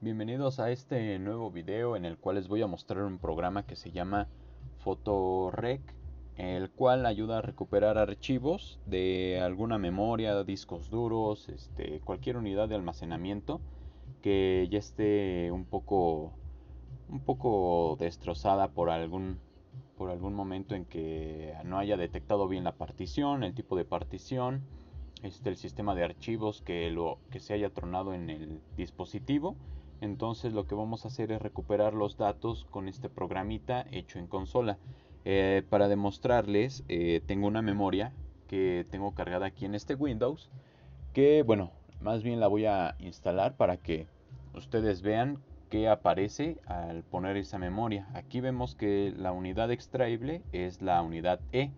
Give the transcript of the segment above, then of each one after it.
Bienvenidos a este nuevo video en el cual les voy a mostrar un programa que se llama PhotoRec, el cual ayuda a recuperar archivos de alguna memoria, discos duros, este, cualquier unidad de almacenamiento que ya esté un poco, un poco destrozada por algún, por algún momento en que no haya detectado bien la partición, el tipo de partición, este, el sistema de archivos que se haya tronado en el dispositivo entonces lo que vamos a hacer es recuperar los datos con este programita hecho en consola. Eh, para demostrarles, eh, tengo una memoria que tengo cargada aquí en este Windows, que bueno, más bien la voy a instalar para que ustedes vean qué aparece al poner esa memoria. Aquí vemos que la unidad extraíble es la unidad E.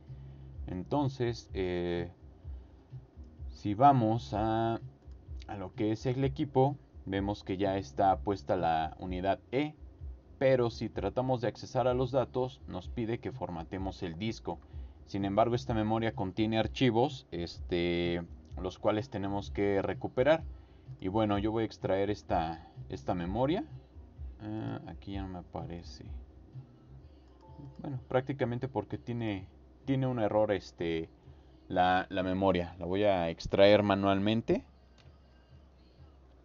Entonces, eh, si vamos a lo que es el equipo, vemos que ya está puesta la unidad E, pero si tratamos de accesar a los datos nos pide que formatemos el disco. Sin embargo, esta memoria contiene archivos, este, los cuales tenemos que recuperar. Y bueno, yo voy a extraer esta, esta memoria. Ah, aquí ya no me aparece. Bueno, prácticamente porque tiene, tiene un error este, la, la memoria. La voy a extraer manualmente.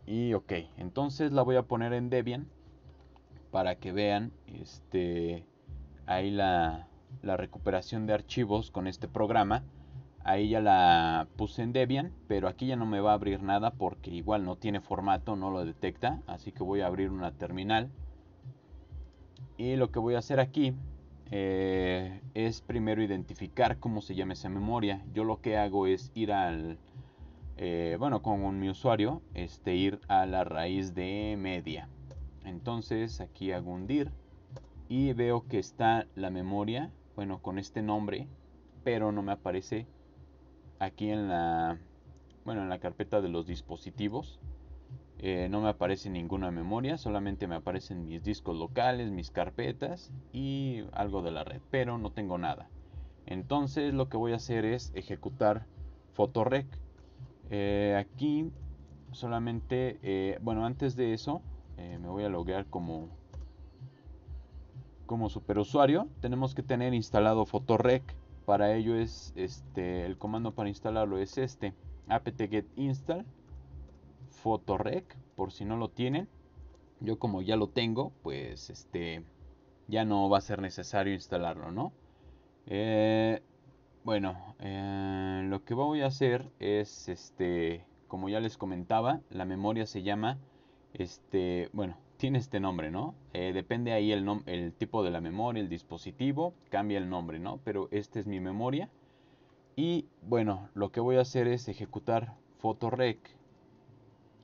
Y ok, entonces la voy a poner en Debian para que vean este, ahí la, recuperación de archivos con este programa. Ahí ya la puse en Debian, pero aquí ya no me va a abrir nada porque igual no tiene formato, no lo detecta. Así que voy a abrir una terminal. Y lo que voy a hacer aquí eh, es primero identificar cómo se llama esa memoria. Yo lo que hago es ir al eh, bueno, con mi usuario, este, ir a la raíz de media. Entonces aquí hago un dir y veo que está la memoria, bueno, con este nombre, pero no me aparece aquí en la, bueno, en la carpeta de los dispositivos. Eh, no me aparece ninguna memoria, solamente me aparecen mis discos locales, mis carpetas y algo de la red, pero no tengo nada. Entonces lo que voy a hacer es ejecutar Photorec eh, aquí solamente, eh, bueno, antes de eso eh, me voy a loguear como, como superusuario. Tenemos que tener instalado Photorec. Para ello es este, el comando para instalarlo es este: apt-get install Photorec. Por si no lo tienen, yo como ya lo tengo, pues este ya no va a ser necesario instalarlo, ¿no? Bueno, eh, lo que voy a hacer es, este, como ya les comentaba, la memoria se llama, este, bueno, tiene este nombre, ¿no? Eh, depende ahí el, el tipo de la memoria, el dispositivo, cambia el nombre, ¿no? Pero esta es mi memoria. Y bueno, lo que voy a hacer es ejecutar photorec,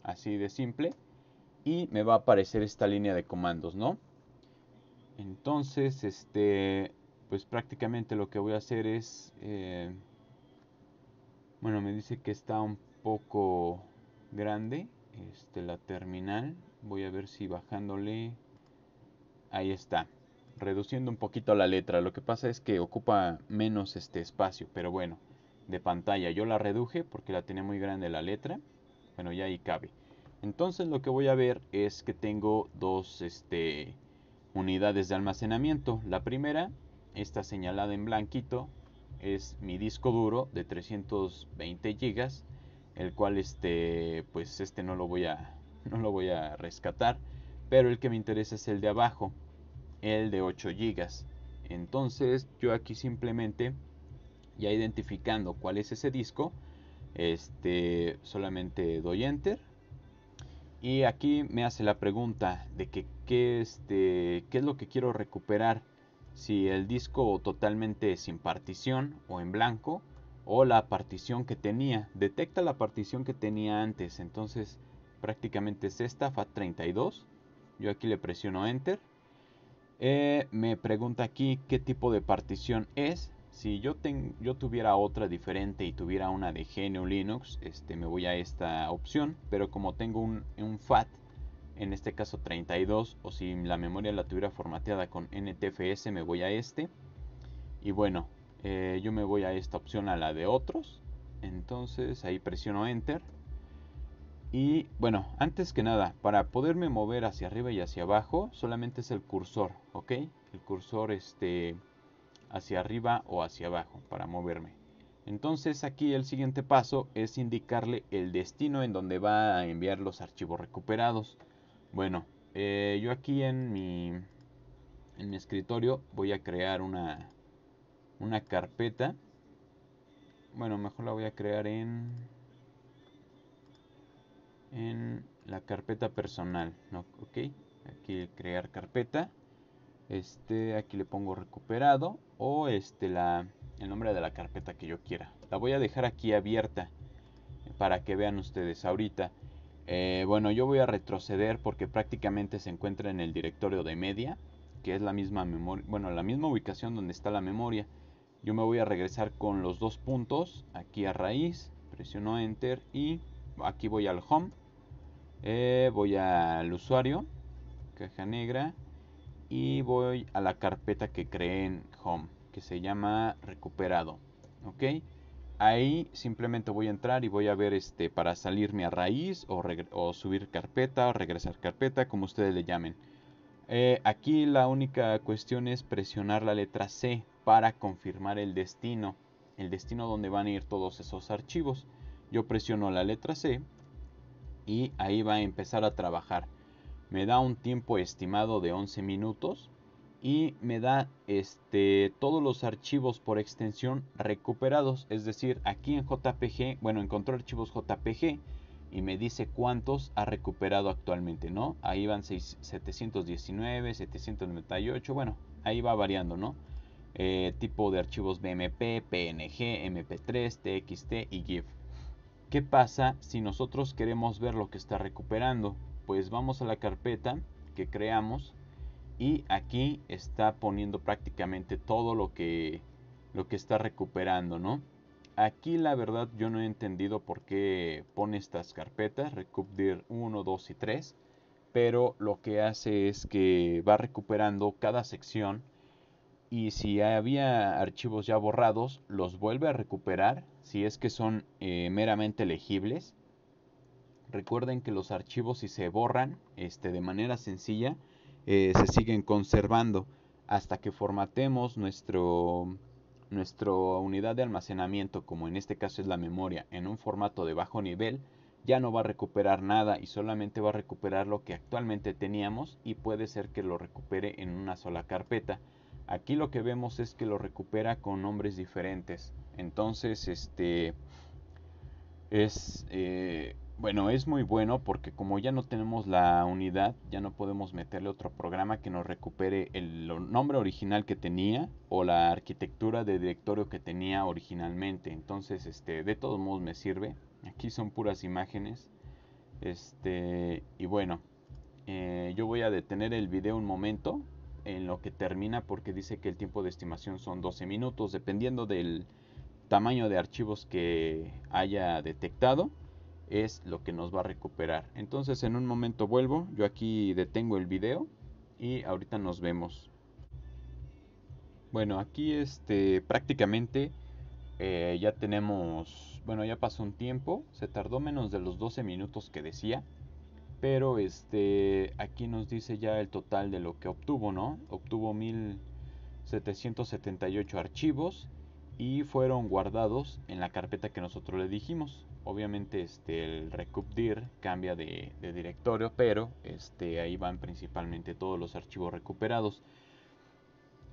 así de simple, y me va a aparecer esta línea de comandos, ¿no? Entonces, este, pues prácticamente lo que voy a hacer es, eh, bueno, me dice que está un poco grande este, la terminal. Voy a ver si bajándole, ahí está, reduciendo un poquito la letra. Lo que pasa es que ocupa menos este espacio, pero bueno, de pantalla. Yo la reduje porque la tenía muy grande la letra. Bueno, ya ahí cabe. Entonces lo que voy a ver es que tengo dos este, unidades de almacenamiento. La primera esta señalada en blanquito es mi disco duro de 320 GB, el cual este pues este no lo voy a no lo voy a rescatar, pero el que me interesa es el de abajo, el de 8 GB. Entonces, yo aquí simplemente ya identificando cuál es ese disco, este solamente doy enter y aquí me hace la pregunta de que qué este qué es lo que quiero recuperar si el disco totalmente sin partición o en blanco o la partición que tenía. Detecta la partición que tenía antes, entonces prácticamente es esta, FAT32. Yo aquí le presiono Enter. Eh, me pregunta aquí qué tipo de partición es. Si yo, yo tuviera otra diferente y tuviera una de GNU Linux, este, me voy a esta opción. Pero como tengo un FAT en este caso 32 o si la memoria la tuviera formateada con NTFS me voy a este y bueno eh, yo me voy a esta opción a la de otros entonces ahí presiono enter y bueno antes que nada para poderme mover hacia arriba y hacia abajo solamente es el cursor ok el cursor este hacia arriba o hacia abajo para moverme entonces aquí el siguiente paso es indicarle el destino en donde va a enviar los archivos recuperados bueno, eh, yo aquí en mi, en mi escritorio voy a crear una, una carpeta. Bueno, mejor la voy a crear en, en la carpeta personal. Ok, aquí crear carpeta. Este, aquí le pongo recuperado o este, la, el nombre de la carpeta que yo quiera. La voy a dejar aquí abierta para que vean ustedes ahorita. Eh, bueno, yo voy a retroceder porque prácticamente se encuentra en el directorio de media, que es la misma memoria, bueno, la misma ubicación donde está la memoria. Yo me voy a regresar con los dos puntos aquí a raíz, presiono enter y aquí voy al home, eh, voy al usuario, caja negra y voy a la carpeta que creé en home, que se llama recuperado, ¿ok? Ahí simplemente voy a entrar y voy a ver este para salirme a raíz o, subir carpeta o regresar carpeta, como ustedes le llamen. Eh, aquí la única cuestión es presionar la letra C para confirmar el destino, el destino donde van a ir todos esos archivos. Yo presiono la letra C y ahí va a empezar a trabajar. Me da un tiempo estimado de 11 minutos y me da este, todos los archivos por extensión recuperados. Es decir, aquí en JPG, bueno, encontró archivos JPG y me dice cuántos ha recuperado actualmente, ¿no? Ahí van 6, 719, 798, bueno, ahí va variando, ¿no? Eh, tipo de archivos BMP, PNG, MP3, TXT y GIF. ¿Qué pasa si nosotros queremos ver lo que está recuperando? Pues vamos a la carpeta que creamos y aquí está poniendo prácticamente todo lo que lo que está recuperando, ¿no? Aquí la verdad yo no he entendido por qué pone estas carpetas, recuperar 1, 2 y 3, pero lo que hace es que va recuperando cada sección y si había archivos ya borrados, los vuelve a recuperar si es que son eh, meramente legibles. Recuerden que los archivos si se borran este, de manera sencilla, eh, se siguen conservando hasta que formatemos nuestro, nuestra unidad de almacenamiento, como en este caso es la memoria, en un formato de bajo nivel, ya no va a recuperar nada y solamente va a recuperar lo que actualmente teníamos y puede ser que lo recupere en una sola carpeta. Aquí lo que vemos es que lo recupera con nombres diferentes. Entonces, este es eh, bueno, es muy bueno porque como ya no tenemos la unidad, ya no podemos meterle otro programa que nos recupere el nombre original que tenía o la arquitectura de directorio que tenía originalmente. Entonces, este, de todos modos me sirve. Aquí son puras imágenes. Este, y bueno, eh, yo voy a detener el video un momento en lo que termina porque dice que el tiempo de estimación son 12 minutos dependiendo del tamaño de archivos que haya detectado es lo que nos va a recuperar. Entonces en un momento vuelvo, yo aquí detengo el video y ahorita nos vemos. Bueno, aquí este prácticamente eh, ya tenemos, bueno, ya pasó un tiempo, se tardó menos de los 12 minutos que decía, pero este aquí nos dice ya el total de lo que obtuvo, ¿no? Obtuvo 1778 archivos y fueron guardados en la carpeta que nosotros le dijimos. Obviamente este, el RecupDir cambia de, directorio, pero este, ahí van principalmente todos los archivos recuperados.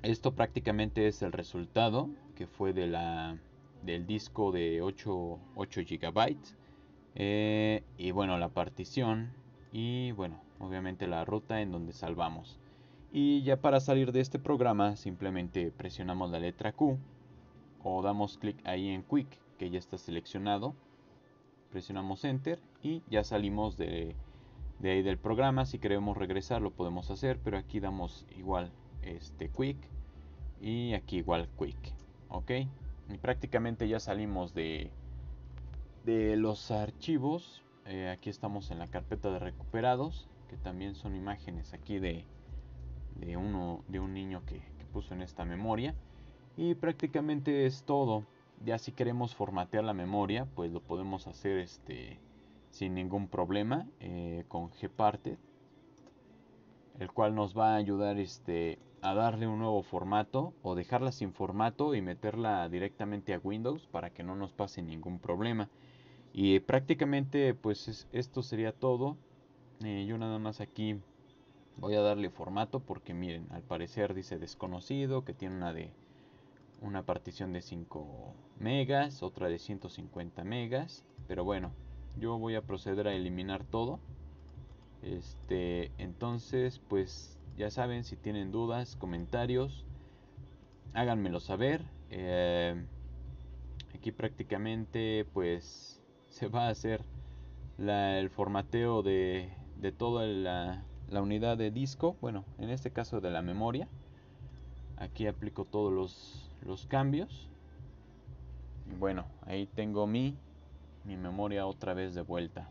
Esto prácticamente es el resultado que fue de la, del disco de 8, gigabytes GB. Eh, y bueno, la partición y bueno, obviamente la ruta en donde salvamos. Y ya para salir de este programa simplemente presionamos la letra Q o damos clic ahí en Quick que ya está seleccionado presionamos Enter y ya salimos de, ahí del programa si queremos regresar lo podemos hacer pero aquí damos igual este Quick y aquí igual Quick ok y prácticamente ya salimos de, de los archivos eh, aquí estamos en la carpeta de recuperados que también son imágenes aquí de, uno de un niño que puso en esta memoria y prácticamente es todo. Ya si queremos formatear la memoria, pues lo podemos hacer este, sin ningún problema eh, con Gparted, el cual nos va a ayudar este, a darle un nuevo formato o dejarla sin formato y meterla directamente a Windows para que no nos pase ningún problema. Y prácticamente pues esto sería todo. Eh, yo nada más aquí voy a darle formato porque miren, al parecer dice desconocido, que tiene una de una partición de 5 megas, otra de 150 megas, pero bueno, yo voy a proceder a eliminar todo. Este, entonces, pues ya saben, si tienen dudas, comentarios, háganmelo saber. Eh, aquí prácticamente, pues se va a hacer el formateo de, de toda la, la unidad de disco, bueno, en este caso de la memoria. Aquí aplico todos los los cambios. Y bueno, ahí tengo mi, mi memoria otra vez de vuelta.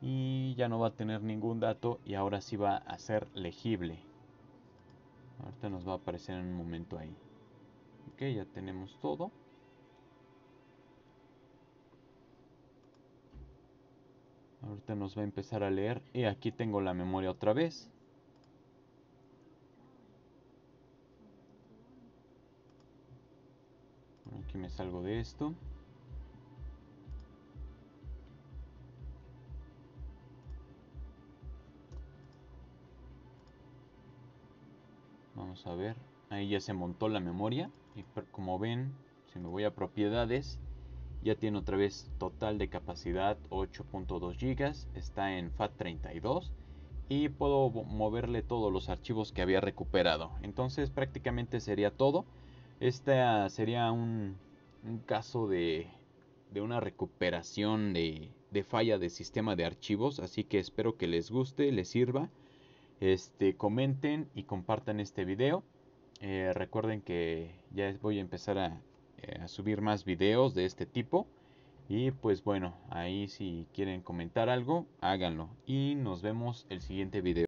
Y ya no va a tener ningún dato y ahora sí va a ser legible. Ahorita nos va a aparecer en un momento ahí. Ok, ya tenemos todo. Ahorita nos va a empezar a leer. Y aquí tengo la memoria otra vez. me salgo de esto. Vamos a ver. Ahí ya se montó la memoria. Y como ven, si me voy a propiedades, ya tiene otra vez total de capacidad 8.2 GB. Está en FAT32 y puedo moverle todos los archivos que había recuperado. Entonces prácticamente sería todo. Esta sería un, caso de, una recuperación de, falla de sistema de archivos. Así que espero que les guste, les sirva. Este, comenten y compartan este video. Eh, recuerden que ya voy a empezar eh, a subir más videos de este tipo. Y pues bueno, ahí si quieren comentar algo, háganlo. Y nos vemos el siguiente video.